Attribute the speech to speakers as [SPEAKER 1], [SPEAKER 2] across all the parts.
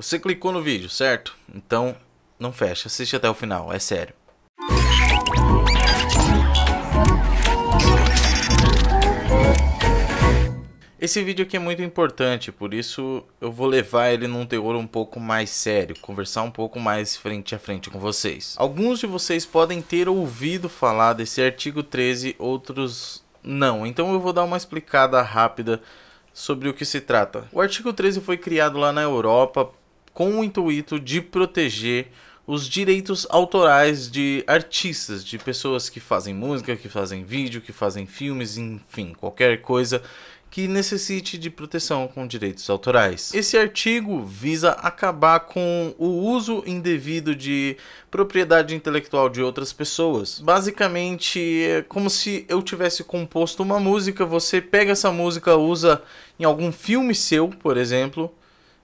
[SPEAKER 1] Você clicou no vídeo, certo? Então não fecha, assiste até o final, é sério. Esse vídeo aqui é muito importante, por isso eu vou levar ele num teor um pouco mais sério, conversar um pouco mais frente a frente com vocês. Alguns de vocês podem ter ouvido falar desse artigo 13, outros não, então eu vou dar uma explicada rápida sobre o que se trata. O artigo 13 foi criado lá na Europa com o intuito de proteger os direitos autorais de artistas, de pessoas que fazem música, que fazem vídeo, que fazem filmes, enfim, qualquer coisa que necessite de proteção com direitos autorais. Esse artigo visa acabar com o uso indevido de propriedade intelectual de outras pessoas. Basicamente, é como se eu tivesse composto uma música, você pega essa música, usa em algum filme seu, por exemplo,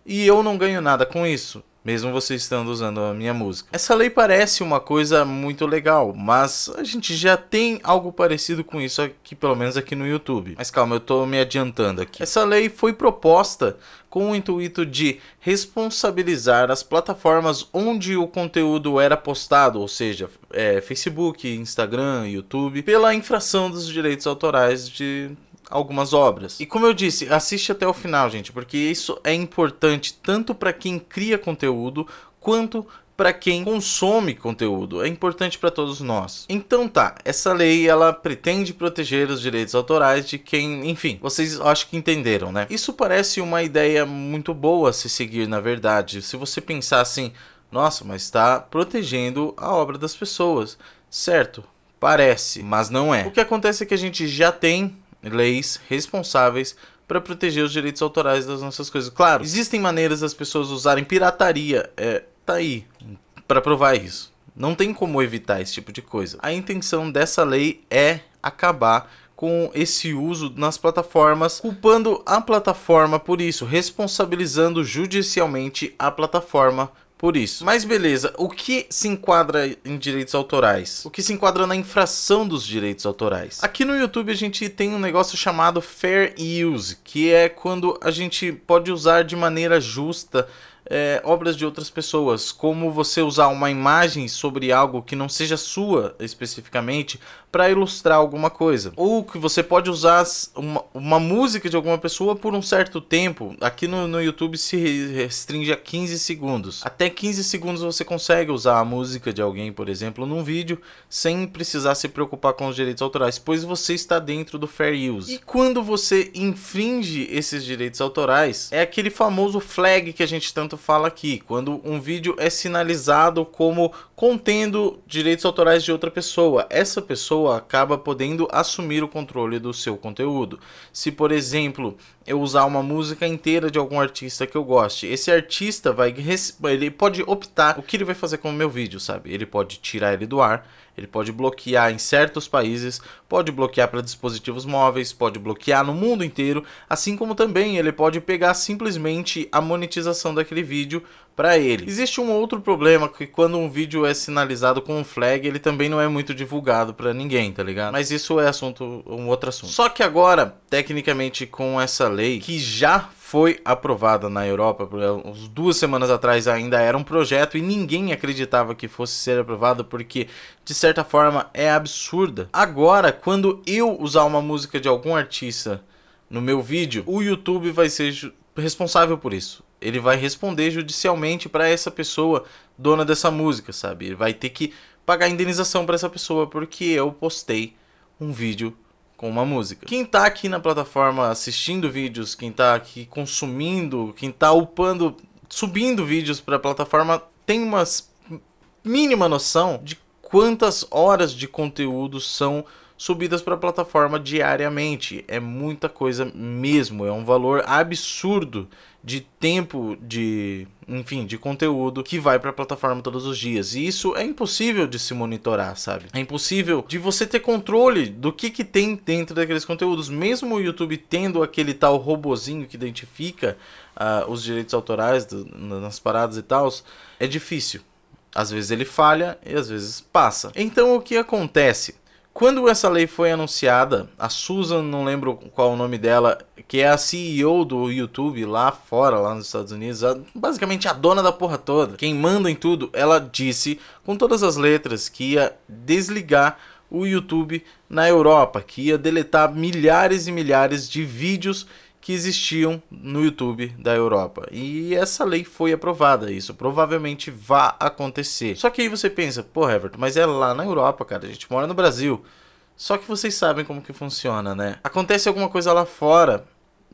[SPEAKER 1] e eu não ganho nada com isso, mesmo você estando usando a minha música. Essa lei parece uma coisa muito legal, mas a gente já tem algo parecido com isso aqui, pelo menos aqui no YouTube. Mas calma, eu estou me adiantando aqui. Essa lei foi proposta com o intuito de responsabilizar as plataformas onde o conteúdo era postado, ou seja, é, Facebook, Instagram, YouTube, pela infração dos direitos autorais de algumas obras. E como eu disse, assiste até o final, gente, porque isso é importante tanto para quem cria conteúdo quanto para quem consome conteúdo. É importante para todos nós. Então tá, essa lei ela pretende proteger os direitos autorais de quem, enfim, vocês acho que entenderam, né? Isso parece uma ideia muito boa a se seguir, na verdade. Se você pensar assim, nossa, mas está protegendo a obra das pessoas, certo? Parece, mas não é. O que acontece é que a gente já tem leis responsáveis para proteger os direitos autorais das nossas coisas. Claro, existem maneiras das pessoas usarem pirataria, é, tá aí, para provar isso. Não tem como evitar esse tipo de coisa. A intenção dessa lei é acabar com esse uso nas plataformas, culpando a plataforma por isso, responsabilizando judicialmente a plataforma por isso. Mas beleza, o que se enquadra em direitos autorais? O que se enquadra na infração dos direitos autorais? Aqui no YouTube a gente tem um negócio chamado fair use, que é quando a gente pode usar de maneira justa é, obras de outras pessoas, como você usar uma imagem sobre algo que não seja sua especificamente para ilustrar alguma coisa, ou que você pode usar uma, uma, música de alguma pessoa por um certo tempo. Aqui no, no YouTube se restringe a 15 segundos. Até 15 segundos você consegue usar a música de alguém, por exemplo, num vídeo sem precisar se preocupar com os direitos autorais, pois você está dentro do fair use. E quando você infringe esses direitos autorais, é aquele famoso flag que a gente tanto fala aqui, quando um vídeo é sinalizado como contendo direitos autorais de outra pessoa, essa pessoa acaba podendo assumir o controle do seu conteúdo. Se, por exemplo, eu usar uma música inteira de algum artista que eu goste, esse artista vai ele pode optar o que ele vai fazer com o meu vídeo, sabe? Ele pode tirar ele do ar, ele pode bloquear em certos países, pode bloquear para dispositivos móveis, pode bloquear no mundo inteiro, assim como também ele pode pegar simplesmente a monetização daquele vídeo para ele. Existe um outro problema que quando um vídeo é sinalizado com um flag, ele também não é muito divulgado para ninguém, tá ligado? Mas isso é assunto, um outro assunto. Só que agora, tecnicamente com essa lei que já foi aprovada na Europa, uns duas semanas atrás ainda era um projeto e ninguém acreditava que fosse ser aprovado porque de certa forma é absurda. Agora, quando eu usar uma música de algum artista no meu vídeo, o YouTube vai ser responsável por isso ele vai responder judicialmente para essa pessoa dona dessa música, sabe? Ele vai ter que pagar indenização para essa pessoa porque eu postei um vídeo com uma música. Quem tá aqui na plataforma assistindo vídeos, quem tá aqui consumindo, quem tá upando, subindo vídeos para a plataforma tem uma mínima noção de quantas horas de conteúdo são subidas para a plataforma diariamente. É muita coisa mesmo, é um valor absurdo de tempo de, enfim, de conteúdo que vai para a plataforma todos os dias. E isso é impossível de se monitorar, sabe? É impossível de você ter controle do que que tem dentro daqueles conteúdos, mesmo o YouTube tendo aquele tal robozinho que identifica uh, os direitos autorais do, nas paradas e tal, é difícil. Às vezes ele falha e às vezes passa. Então o que acontece? Quando essa lei foi anunciada, a Susan, não lembro qual o nome dela, que é a CEO do YouTube lá fora, lá nos Estados Unidos, a, basicamente a dona da porra toda, quem manda em tudo, ela disse com todas as letras que ia desligar o YouTube na Europa, que ia deletar milhares e milhares de vídeos que existiam no YouTube da Europa. E essa lei foi aprovada, isso provavelmente vai acontecer. Só que aí você pensa, pô, Everton, mas é lá na Europa, cara, a gente mora no Brasil. Só que vocês sabem como que funciona, né? Acontece alguma coisa lá fora,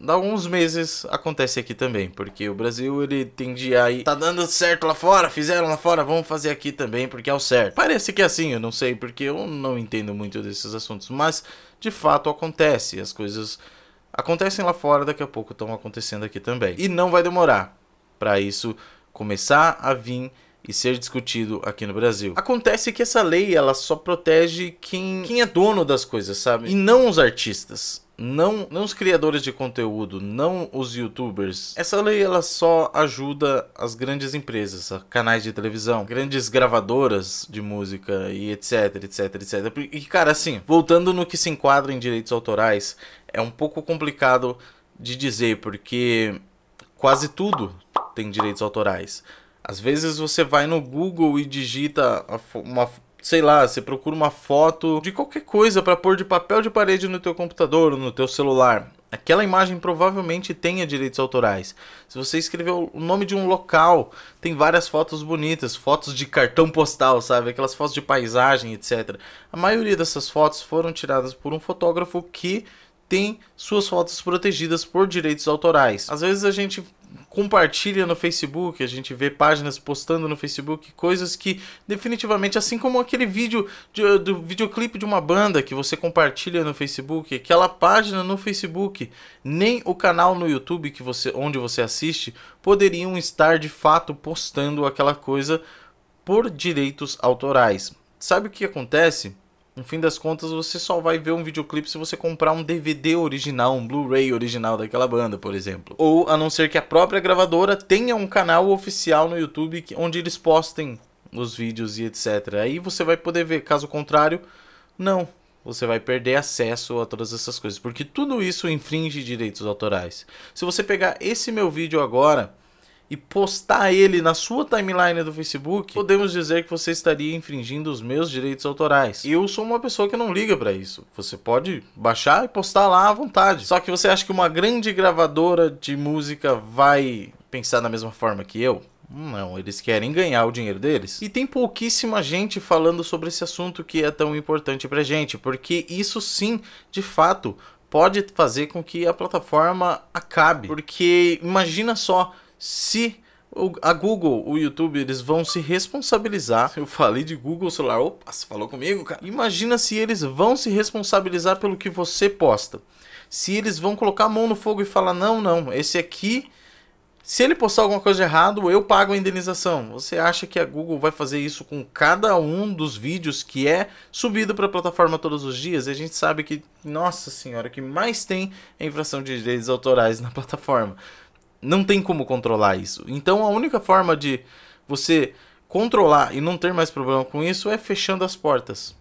[SPEAKER 1] alguns meses acontece aqui também, porque o Brasil ele tende a ir, tá dando certo lá fora, fizeram lá fora, vamos fazer aqui também, porque é o certo. Parece que é assim, eu não sei, porque eu não entendo muito desses assuntos, mas de fato acontece, as coisas acontecem lá fora, daqui a pouco estão acontecendo aqui também. E não vai demorar para isso começar a vir e ser discutido aqui no Brasil. Acontece que essa lei ela só protege quem, quem é dono das coisas, sabe? E não os artistas. Não, não os criadores de conteúdo, não os youtubers. Essa lei ela só ajuda as grandes empresas, canais de televisão, grandes gravadoras de música e etc, etc, etc. E cara, assim, voltando no que se enquadra em direitos autorais, é um pouco complicado de dizer porque quase tudo tem direitos autorais. Às vezes você vai no Google e digita uma sei lá, você procura uma foto de qualquer coisa para pôr de papel de parede no teu computador ou no teu celular. Aquela imagem provavelmente tenha direitos autorais. Se você escreveu o nome de um local, tem várias fotos bonitas, fotos de cartão postal, sabe? Aquelas fotos de paisagem, etc. A maioria dessas fotos foram tiradas por um fotógrafo que tem suas fotos protegidas por direitos autorais. Às vezes a gente compartilha no Facebook, a gente vê páginas postando no Facebook coisas que definitivamente, assim como aquele vídeo de, do videoclipe de uma banda que você compartilha no Facebook, aquela página no Facebook, nem o canal no YouTube que você, onde você assiste poderiam estar de fato postando aquela coisa por direitos autorais. Sabe o que acontece? No fim das contas, você só vai ver um videoclipe se você comprar um DVD original, um Blu-ray original daquela banda, por exemplo. Ou a não ser que a própria gravadora tenha um canal oficial no YouTube onde eles postem os vídeos e etc. Aí você vai poder ver, caso contrário, não. Você vai perder acesso a todas essas coisas, porque tudo isso infringe direitos autorais. Se você pegar esse meu vídeo agora e postar ele na sua timeline do Facebook, podemos dizer que você estaria infringindo os meus direitos autorais. Eu sou uma pessoa que não liga para isso. Você pode baixar e postar lá à vontade. Só que você acha que uma grande gravadora de música vai pensar da mesma forma que eu? Não, eles querem ganhar o dinheiro deles. E tem pouquíssima gente falando sobre esse assunto que é tão importante pra gente, porque isso sim, de fato, pode fazer com que a plataforma acabe. Porque imagina só, se a Google, o YouTube, eles vão se responsabilizar. Eu falei de Google celular, opa, você falou comigo, cara. Imagina se eles vão se responsabilizar pelo que você posta. Se eles vão colocar a mão no fogo e falar: não, não, esse aqui, se ele postar alguma coisa errada, eu pago a indenização. Você acha que a Google vai fazer isso com cada um dos vídeos que é subido para a plataforma todos os dias? E a gente sabe que, nossa senhora, o que mais tem é infração de direitos autorais na plataforma não tem como controlar isso. Então a única forma de você controlar e não ter mais problema com isso é fechando as portas.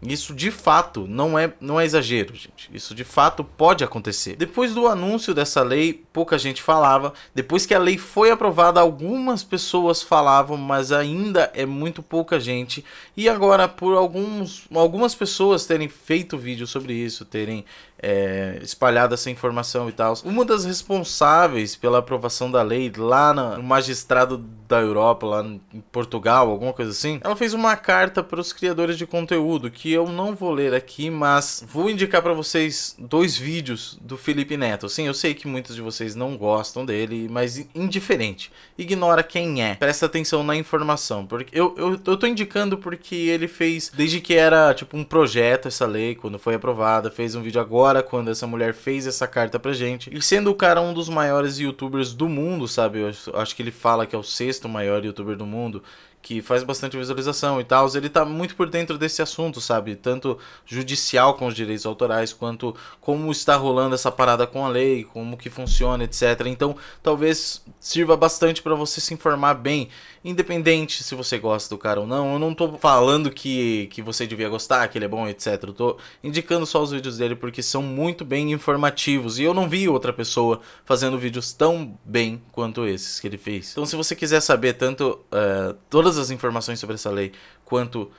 [SPEAKER 1] Isso de fato não é, não é exagero, gente. Isso de fato pode acontecer. Depois do anúncio dessa lei, pouca gente falava. Depois que a lei foi aprovada, algumas pessoas falavam, mas ainda é muito pouca gente. E agora, por alguns, algumas pessoas terem feito vídeo sobre isso, terem é, espalhado essa informação e tal, uma das responsáveis pela aprovação da lei lá no magistrado da Europa, lá em Portugal, alguma coisa assim, ela fez uma carta para os criadores de conteúdo que que eu não vou ler aqui, mas vou indicar para vocês dois vídeos do Felipe Neto. Sim, eu sei que muitos de vocês não gostam dele, mas indiferente. Ignora quem é. Presta atenção na informação. Porque eu, eu, eu tô indicando porque ele fez, desde que era tipo um projeto essa lei, quando foi aprovada, fez um vídeo agora quando essa mulher fez essa carta pra gente. E sendo o cara um dos maiores youtubers do mundo, sabe? Eu acho que ele fala que é o sexto maior youtuber do mundo que faz bastante visualização e tal, ele está muito por dentro desse assunto, sabe? Tanto judicial com os direitos autorais, quanto como está rolando essa parada com a lei, como que funciona, etc. Então, talvez sirva bastante para você se informar bem, independente se você gosta do cara ou não. Eu não estou falando que, que você devia gostar, que ele é bom, etc. Eu tô indicando só os vídeos dele porque são muito bem informativos e eu não vi outra pessoa fazendo vídeos tão bem quanto esses que ele fez. Então, se você quiser saber tanto uh, todas as informações sobre essa lei, quanto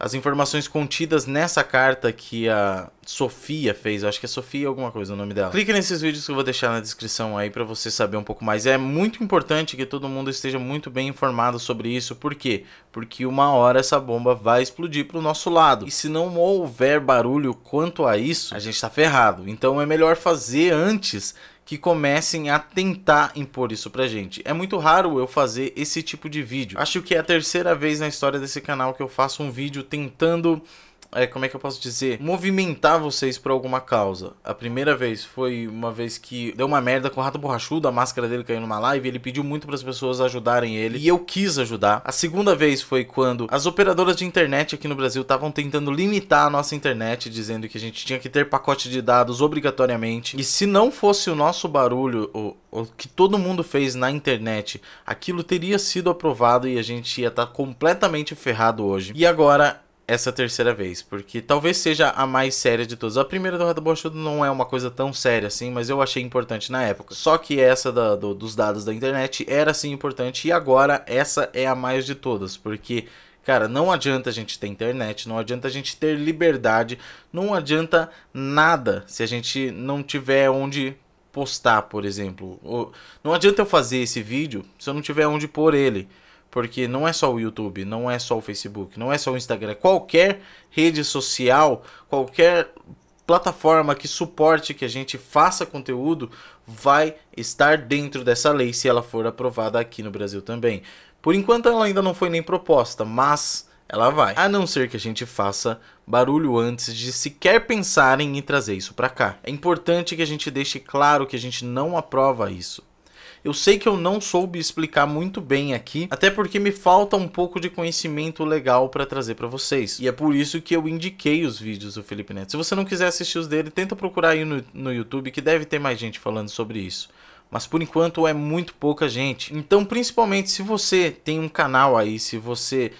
[SPEAKER 1] as informações contidas nessa carta que a Sofia fez. Eu acho que é Sofia alguma coisa o nome dela. Clique nesses vídeos que eu vou deixar na descrição aí para você saber um pouco mais. É muito importante que todo mundo esteja muito bem informado sobre isso. Por quê? Porque uma hora essa bomba vai explodir pro nosso lado. E se não houver barulho quanto a isso, a gente tá ferrado. Então é melhor fazer antes que comecem a tentar impor isso pra gente. É muito raro eu fazer esse tipo de vídeo. Acho que é a terceira vez na história desse canal que eu faço um vídeo tentando é, como é que eu posso dizer? Movimentar vocês por alguma causa. A primeira vez foi uma vez que deu uma merda com o Rato Borrachudo, a máscara dele caiu numa live, ele pediu muito para as pessoas ajudarem ele e eu quis ajudar. A segunda vez foi quando as operadoras de internet aqui no Brasil estavam tentando limitar a nossa internet, dizendo que a gente tinha que ter pacote de dados obrigatoriamente. E se não fosse o nosso barulho, o, o que todo mundo fez na internet, aquilo teria sido aprovado e a gente ia estar tá completamente ferrado hoje. E agora essa terceira vez, porque talvez seja a mais séria de todas. A primeira do Rato Borrachudo não é uma coisa tão séria assim, mas eu achei importante na época. Só que essa da, do, dos dados da internet era sim importante e agora essa é a mais de todas, porque, cara, não adianta a gente ter internet, não adianta a gente ter liberdade, não adianta nada se a gente não tiver onde postar, por exemplo. Não adianta eu fazer esse vídeo se eu não tiver onde pôr ele. Porque não é só o YouTube, não é só o Facebook, não é só o Instagram. É qualquer rede social, qualquer plataforma que suporte que a gente faça conteúdo vai estar dentro dessa lei se ela for aprovada aqui no Brasil também. Por enquanto ela ainda não foi nem proposta, mas ela vai. A não ser que a gente faça barulho antes de sequer pensarem em trazer isso para cá. É importante que a gente deixe claro que a gente não aprova isso. Eu sei que eu não soube explicar muito bem aqui, até porque me falta um pouco de conhecimento legal para trazer para vocês. E é por isso que eu indiquei os vídeos do Felipe Neto. Se você não quiser assistir os dele, tenta procurar aí no, no YouTube que deve ter mais gente falando sobre isso mas por enquanto é muito pouca gente. Então, principalmente se você tem um canal aí, se você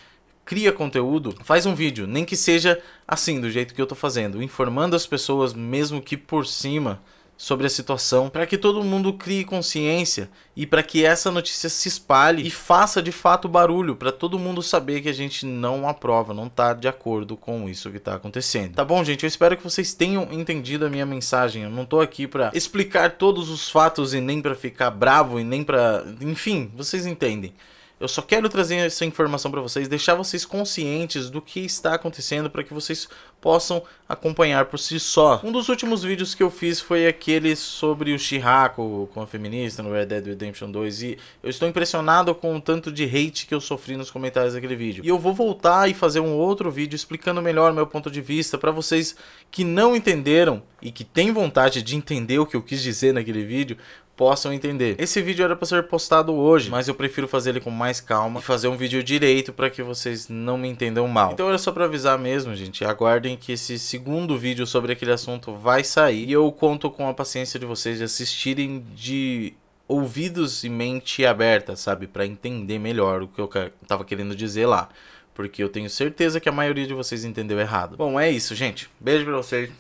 [SPEAKER 1] cria conteúdo, faz um vídeo, nem que seja assim, do jeito que eu tô fazendo, informando as pessoas mesmo que por cima sobre a situação, para que todo mundo crie consciência e para que essa notícia se espalhe e faça de fato barulho, para todo mundo saber que a gente não aprova, não tá de acordo com isso que tá acontecendo. Tá bom, gente? Eu espero que vocês tenham entendido a minha mensagem. Eu não tô aqui para explicar todos os fatos e nem para ficar bravo e nem para, enfim, vocês entendem. Eu só quero trazer essa informação para vocês, deixar vocês conscientes do que está acontecendo para que vocês possam acompanhar por si só. Um dos últimos vídeos que eu fiz foi aquele sobre o Shihako com a feminista no Red Dead Redemption 2 e eu estou impressionado com o tanto de hate que eu sofri nos comentários daquele vídeo. E eu vou voltar e fazer um outro vídeo explicando melhor meu ponto de vista para vocês que não entenderam e que têm vontade de entender o que eu quis dizer naquele vídeo, possam entender. Esse vídeo era para ser postado hoje, mas eu prefiro fazer ele com mais mais calma e fazer um vídeo direito para que vocês não me entendam mal. Então era só para avisar mesmo, gente. Aguardem que esse segundo vídeo sobre aquele assunto vai sair e eu conto com a paciência de vocês de assistirem de ouvidos e mente aberta, sabe, para entender melhor o que eu tava querendo dizer lá, porque eu tenho certeza que a maioria de vocês entendeu errado. Bom, é isso, gente. Beijo para vocês.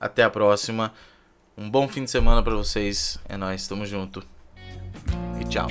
[SPEAKER 1] Até a próxima. Um bom fim de semana para vocês. É nós, tamo junto. E tchau.